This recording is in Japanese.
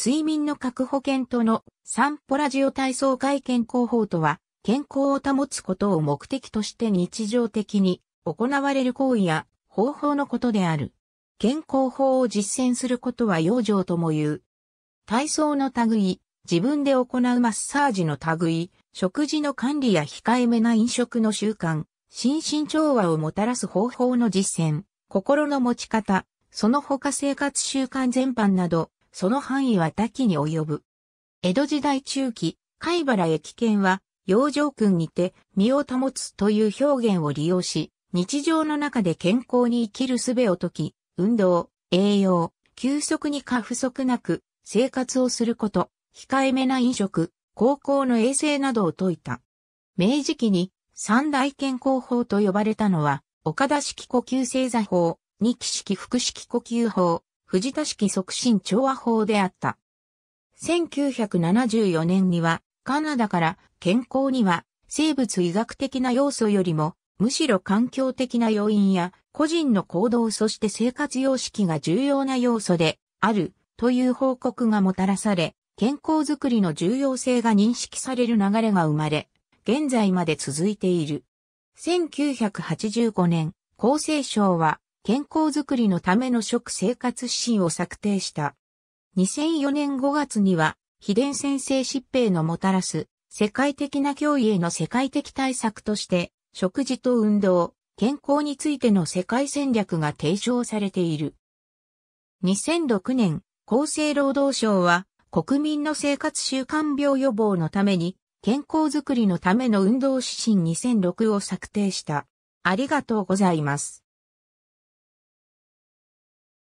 睡眠の確保犬との散歩ラジオ体操会健康法とは、健康を保つことを目的として日常的に行われる行為や方法のことである。健康法を実践することは養生とも言う。体操の類、自分で行うマッサージの類、食事の管理や控えめな飲食の習慣、心身調和をもたらす方法の実践、心の持ち方、その他生活習慣全般など、その範囲は多岐に及ぶ。江戸時代中期、貝原駅圏は、養生訓にて身を保つという表現を利用し、日常の中で健康に生きる術を解き、運動、栄養、休息に過不足なく、生活をすること、控えめな飲食、高校の衛生などを説いた。明治期に三大健康法と呼ばれたのは、岡田式呼吸正座法、二期式腹式呼吸法、藤田式促進調和法であった。1974年には、カナダから健康には生物医学的な要素よりも、むしろ環境的な要因や個人の行動そして生活様式が重要な要素であるという報告がもたらされ、健康づくりの重要性が認識される流れが生まれ、現在まで続いている。1985年、厚生省は健康づくりのための食生活指針を策定した。2004年5月には、秘伝先生疾病のもたらす世界的な脅威への世界的対策として、食事と運動、健康についての世界戦略が提唱されている。2006年、厚生労働省は、国民の生活習慣病予防のために、健康づくりのための運動指針2006を策定した。ありがとうございます。